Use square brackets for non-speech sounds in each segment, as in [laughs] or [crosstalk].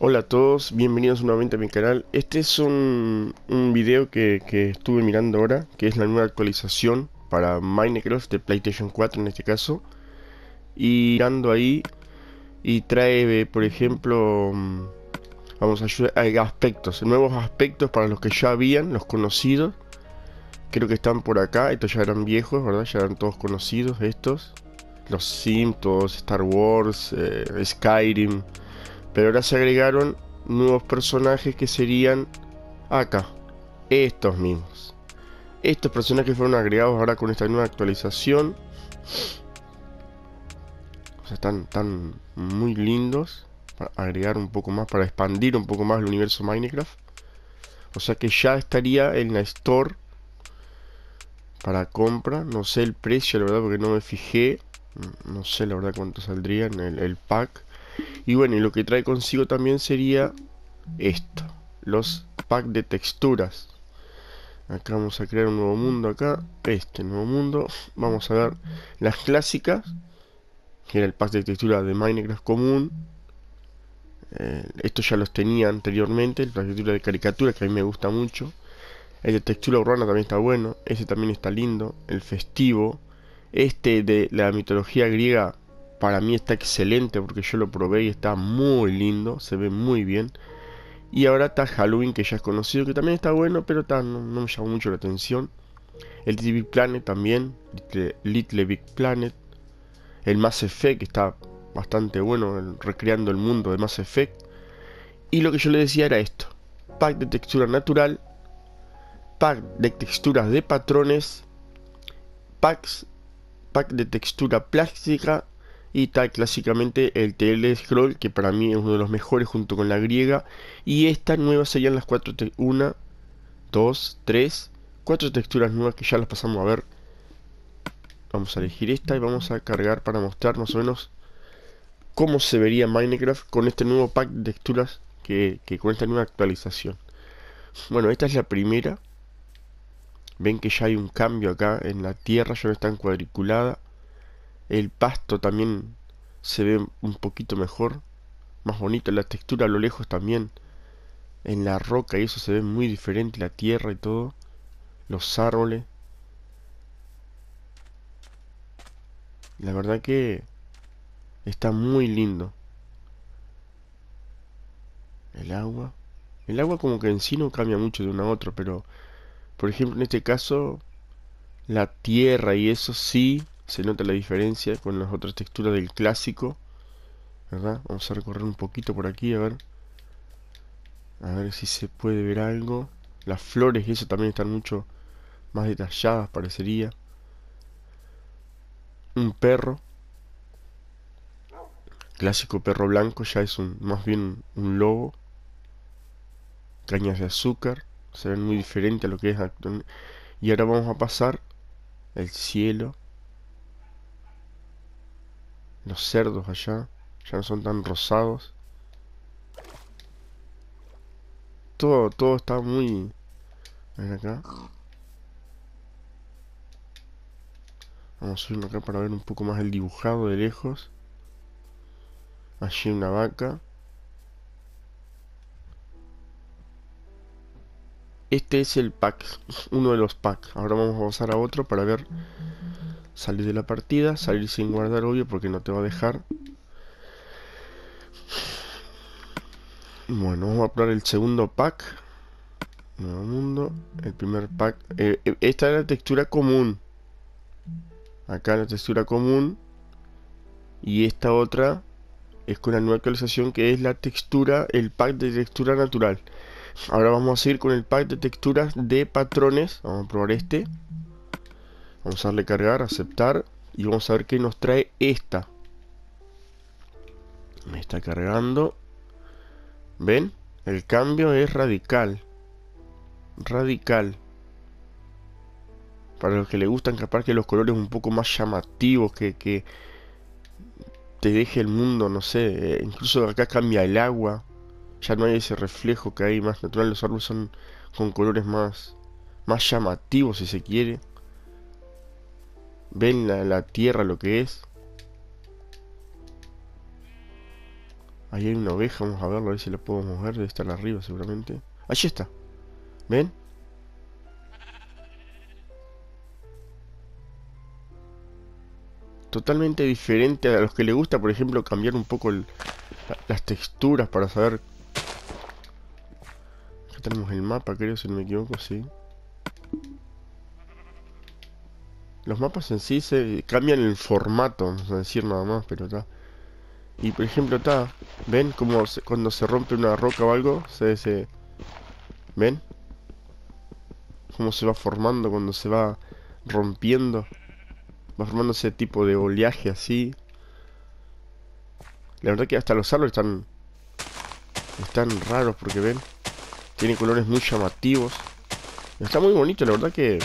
Hola a todos, bienvenidos nuevamente a mi canal. Este es un, video que, estuve mirando ahora, que es la nueva actualización para Minecraft de PlayStation 4 en este caso. Y mirando ahí, y trae, eh, por ejemplo, mm, vamos a ayudar aspectos, nuevos aspectos para los que ya habían, los conocidos. Creo que están por acá, estos ya eran viejos, ¿verdad? Ya eran todos conocidos estos. Los Sims, Star Wars, eh, Skyrim pero ahora se agregaron nuevos personajes que serían acá, estos mismos. Estos personajes fueron agregados ahora con esta nueva actualización. O sea, están, tan muy lindos. Para agregar un poco más, para expandir un poco más el universo Minecraft. O sea que ya estaría en la store para compra. No sé el precio, la verdad, porque no me fijé. No sé la verdad cuánto saldría en el pack. Y bueno, y lo que trae consigo también sería esto, los packs de texturas. Acá vamos a crear un nuevo mundo acá, este nuevo mundo. Vamos a ver las clásicas, que era el pack de textura de Minecraft común. Eh, esto ya los tenía anteriormente, el pack de textura de caricatura que a mí me gusta mucho. El de textura urbana también está bueno, ese también está lindo. El festivo, este de la mitología griega para mí está excelente porque yo lo probé y está muy lindo, se ve muy bien. Y ahora está Halloween que ya es conocido, que también está bueno, pero está, no, me llamó mucho la atención. El TV Planet también, Little, Big Planet. El Mass Effect que está bastante bueno, recreando el mundo de Mass Effect. Y lo que yo le decía era esto. Pack de textura natural, pack de texturas de patrones, packs, pack de textura plástica y está clásicamente el TL Scroll, que para mí es uno de los mejores junto con la griega. Y estas nuevas serían las cuatro, una, dos, tres, cuatro texturas nuevas que ya las pasamos a ver. Vamos a elegir esta y vamos a cargar para mostrar más o menos cómo se vería Minecraft con este nuevo pack de texturas que, que con esta nueva actualización. Bueno, esta es la primera. Ven que ya hay un cambio acá en la tierra, ya no está cuadriculada el pasto también se ve un poquito mejor, más bonito, la textura a lo lejos también. En la roca y eso se ve muy diferente, la tierra y todo, los árboles. La verdad que está muy lindo. El agua. El agua como que en sí no cambia mucho de una a otro. pero por ejemplo en este caso la tierra y eso sí se nota la diferencia con las otras texturas del clásico vamos a recorrer un poquito por aquí a ver a ver si se puede ver algo las flores y eso también están mucho más detalladas parecería un perro clásico perro blanco ya es un más bien un lobo cañas de azúcar se ven muy diferente a lo que es actualmente y ahora vamos a pasar el cielo los cerdos allá ya no son tan rosados. Todo, todo está muy... Ven acá. Vamos a subirlo acá para ver un poco más el dibujado de lejos. Allí una vaca. Este es el pack, [laughs] uno de los packs. Ahora vamos a pasar a otro para ver salir de la partida, salir sin guardar obvio porque no te va a dejar. Bueno, vamos a probar el segundo pack. Nuevo mundo. El primer pack. Eh, eh, esta es la textura común. Acá la textura común. Y esta otra es con la nueva actualización que es la textura, el pack de textura natural. Ahora vamos a ir con el pack de texturas de patrones. Vamos a probar este. Vamos a darle cargar, aceptar y vamos a ver qué nos trae esta. Me está cargando. ¿Ven? El cambio es radical. Radical. Para los que le gustan capaz que los colores un poco más llamativos, que, que te deje el mundo, no sé. Eh, incluso acá cambia el agua. Ya no hay ese reflejo que hay más natural. Los árboles son con colores más, más llamativos si se quiere. ¿Ven la, tierra lo que es? Ahí hay una oveja, vamos a verlo, a ver si la puedo mover. Debe estar arriba seguramente. Allí está. ¿Ven? Totalmente diferente a los que le gusta, por ejemplo, cambiar un poco las texturas para saber... Acá tenemos el mapa, creo, si no me equivoco, sí. Los mapas en sí se cambian el formato, vamos a decir nada más, pero está. Y por ejemplo, está. ¿Ven cómo cuando se rompe una roca o algo? Se, se. ¿Ven? Cómo se va formando cuando se va rompiendo. Va formando ese tipo de oleaje así. La verdad que hasta los árboles están. Están raros porque ven. Tienen colores muy llamativos. Está muy bonito, la verdad que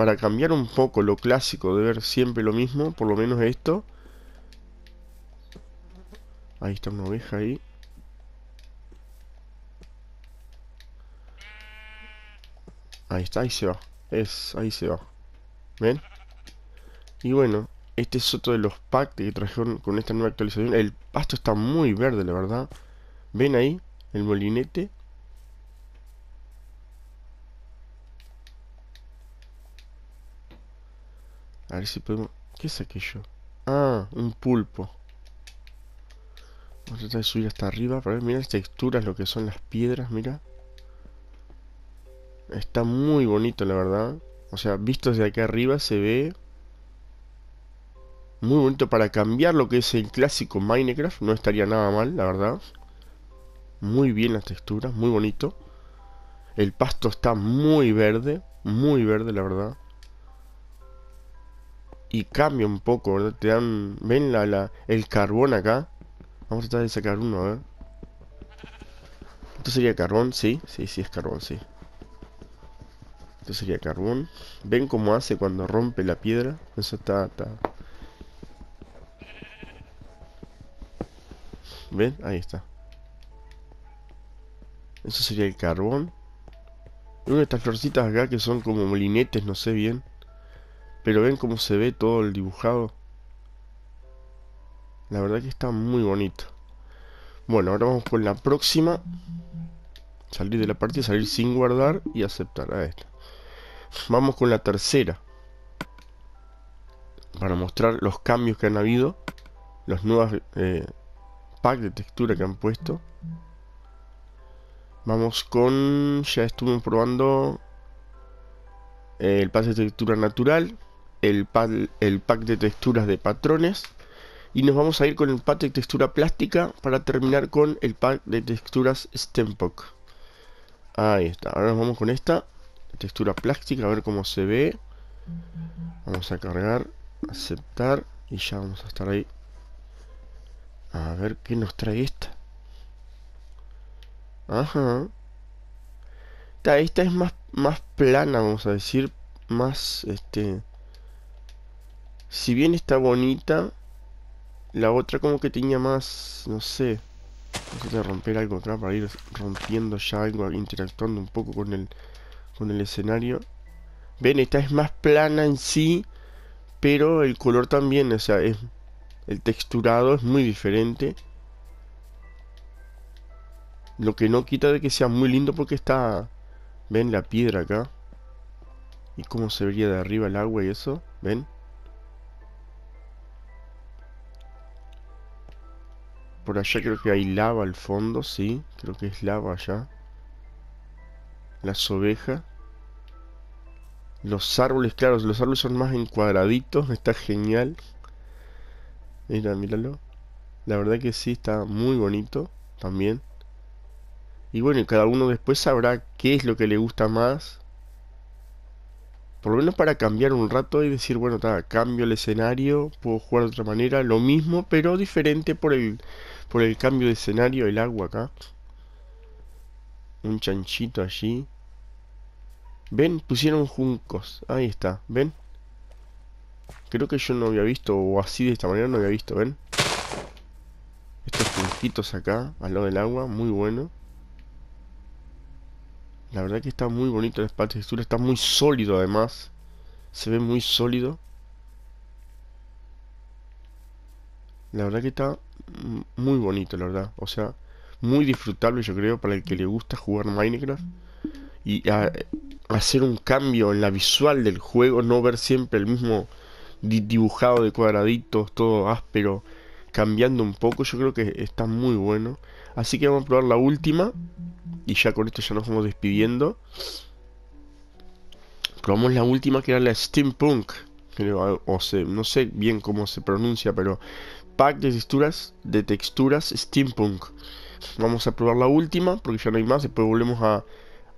para cambiar un poco lo clásico de ver siempre lo mismo, por lo menos esto. Ahí está una oveja ahí. Ahí está, ahí se va. Es, ahí se va. ¿Ven? Y bueno, este es otro de los packs que trajeron con esta nueva actualización. El pasto está muy verde, la verdad. ¿Ven ahí? El molinete. A ver si podemos... ¿Qué es aquello? Ah, un pulpo. Vamos a tratar de subir hasta arriba para ver, mira las texturas, lo que son las piedras, mira. Está muy bonito, la verdad. O sea, visto desde aquí arriba se ve muy bonito para cambiar lo que es el clásico Minecraft. No estaría nada mal, la verdad. Muy bien las texturas, muy bonito. El pasto está muy verde, muy verde, la verdad y cambia un poco, ¿verdad? Te dan, ven la, la, el carbón acá. Vamos a tratar de sacar uno, a ver. Esto sería carbón, sí, sí, sí es carbón, sí. Esto sería carbón. Ven cómo hace cuando rompe la piedra. Eso está, ¿Ven? Ahí está. Eso sería el carbón. Y de estas florcitas acá que son como molinetes, no sé bien. Pero ven cómo se ve todo el dibujado. La verdad que está muy bonito. Bueno, ahora vamos con la próxima. Salir de la partida, salir sin guardar y aceptar a esta. Vamos con la tercera. Para mostrar los cambios que han habido. Los nuevos eh, packs de textura que han puesto. Vamos con... Ya estuvimos probando eh, el pase de textura natural el, el pack de texturas de patrones y nos vamos a ir con el pack de textura plástica para terminar con el pack de texturas Stempok Ahí está, ahora nos vamos con esta textura plástica a ver cómo se ve. Vamos a cargar, aceptar y ya vamos a estar ahí. A ver qué nos trae esta. Ajá. Esta, esta es más, más plana, vamos a decir, más este si bien está bonita, la otra como que tenía más, no sé, no romper algo acá para ir rompiendo ya algo, interactuando un poco con el, con el escenario. Ven, esta es más plana en sí, pero el color también, o sea, es, el texturado es muy diferente. Lo que no quita de que sea muy lindo porque está, ven la piedra acá. Y cómo se vería de arriba el agua y eso, ven. por allá creo que hay lava al fondo, sí. Creo que es lava allá. Las ovejas. Los árboles, claro, los árboles son más encuadraditos. Está genial. Mira, míralo. La verdad que sí, está muy bonito también. Y bueno, cada uno después sabrá qué es lo que le gusta más. Por lo menos para cambiar un rato y decir, bueno, cambio el escenario, puedo jugar de otra manera, lo mismo, pero diferente por el, por el cambio de escenario, el agua acá. Un chanchito allí. ¿Ven? Pusieron juncos. Ahí está, ¿ven? Creo que yo no había visto, o así de esta manera no había visto, ¿ven? Estos junquitos acá, al lado del agua, muy bueno. La verdad que está muy bonito el espacio de textura, está muy sólido además. Se ve muy sólido. La verdad que está muy bonito, la verdad. O sea, muy disfrutable yo creo para el que le gusta jugar Minecraft. Y ah, hacer un cambio en la visual del juego, no ver siempre el mismo dibujado de cuadraditos, todo áspero, cambiando un poco, yo creo que está muy bueno. Así que vamos a probar la última. Y ya con esto ya nos vamos despidiendo. Probamos la última que era la Steampunk. Creo, o no sé bien cómo se pronuncia, pero pack de texturas, de texturas steampunk. Vamos a probar la última, porque ya no hay más. Después volvemos a,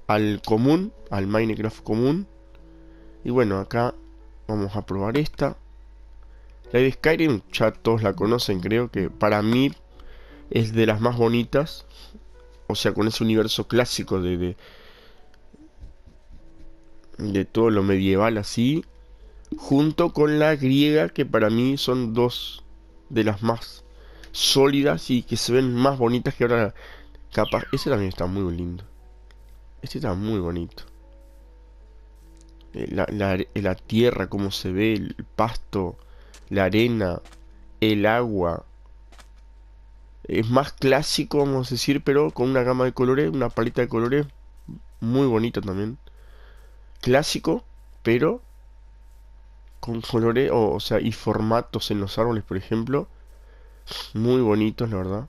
al común, al Minecraft común. Y bueno, acá vamos a probar esta. La de Skyrim ya todos la conocen, creo que para mí es de las más bonitas. O sea, con ese universo clásico de, de todo lo medieval así. Junto con la griega, que para mí son dos de las más sólidas y que se ven más bonitas que ahora capaz. Ese también está muy lindo. Este está muy bonito. La, la, tierra, como se ve, el pasto, la arena, el agua. Es más clásico, vamos a decir, pero con una gama de colores, una paleta de colores muy bonita también. Clásico, pero con colores, o, sea, y formatos en los árboles, por ejemplo. Muy bonitos, la verdad.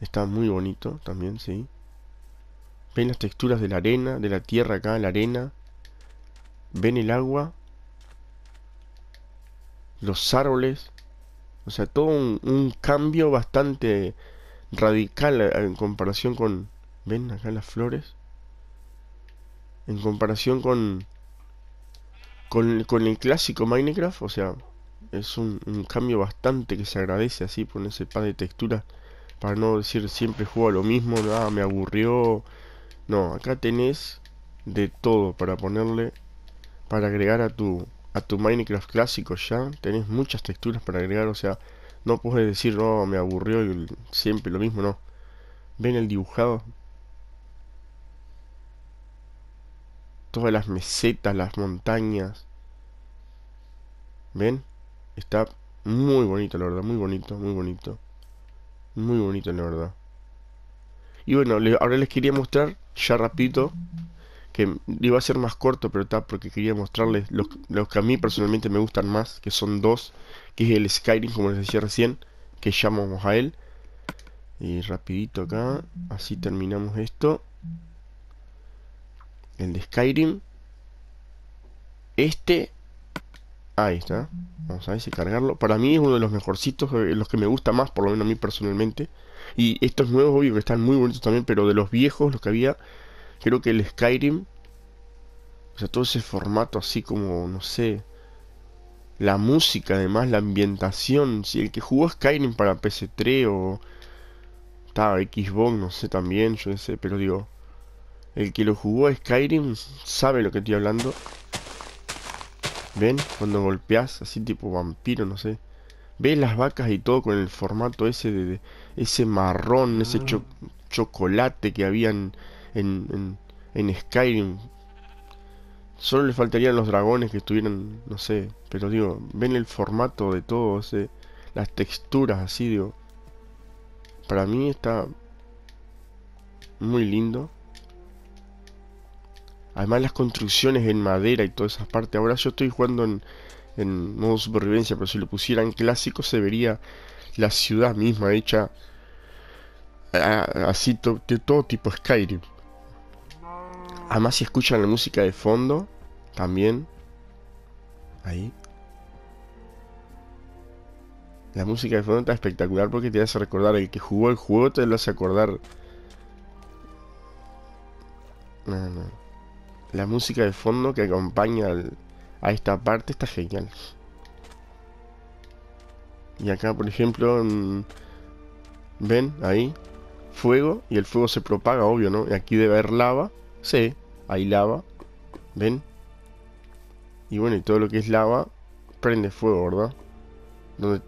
Está muy bonito también, sí. Ven las texturas de la arena, de la tierra acá, la arena. Ven el agua. Los árboles. O sea, todo un, un cambio bastante radical eh, en comparación con... Ven acá las flores. En comparación con con, con el clásico Minecraft, o sea, es un, cambio bastante que se agradece así por ese pan de textura para no decir siempre juego lo mismo nada me aburrió no acá tenés de todo para ponerle para agregar a tu a tu Minecraft clásico ya tenés muchas texturas para agregar o sea no puedes decir no oh, me aburrió y siempre lo mismo no ven el dibujado todas las mesetas, las montañas. ¿Ven? Está muy bonito, la verdad, muy bonito, muy bonito. Muy bonito, la verdad. Y bueno, ahora les quería mostrar, ya rapidito, que iba a ser más corto, pero está porque quería mostrarles los, que a mí personalmente me gustan más, que son dos, que es el Skyrim, como les decía recién, que llamamos a él. Y rapidito acá, así terminamos esto el de Skyrim, este, ahí está, vamos a ver si cargarlo, para mí es uno de los mejorcitos, eh, los que me gusta más, por lo menos a mí personalmente, y estos nuevos obvio que están muy bonitos también, pero de los viejos, los que había, creo que el Skyrim, o sea, todo ese formato así como, no sé, la música además, la ambientación, si el que jugó Skyrim para PC3 o... estaba Xbox, no sé también, yo no sé, pero digo, el que lo jugó Skyrim sabe lo que estoy hablando. ¿Ven? Cuando golpeas así tipo vampiro, no sé. ¿Ves las vacas y todo con el formato ese de, ese marrón, ese chocolate que habían en, Skyrim? Solo le faltarían los dragones que estuvieran, no sé, pero digo, ven el formato de todo, las texturas así, digo. Para mí está muy lindo. Además las construcciones en madera y todas esas partes. Ahora yo estoy jugando en, en modo supervivencia, pero si lo pusieran clásico se vería la ciudad misma hecha así de todo tipo Skyrim. Además si escuchan la música de fondo, también. Ahí. La música de fondo está espectacular porque te hace recordar el que jugó el juego, te lo hace acordar. La música de fondo que acompaña a esta parte está genial. Y acá, por ejemplo, ven ahí fuego y el fuego se propaga, obvio, ¿no? Y aquí debe haber lava. Sí, hay lava. ¿Ven? Y bueno, y todo lo que es lava prende fuego, ¿verdad?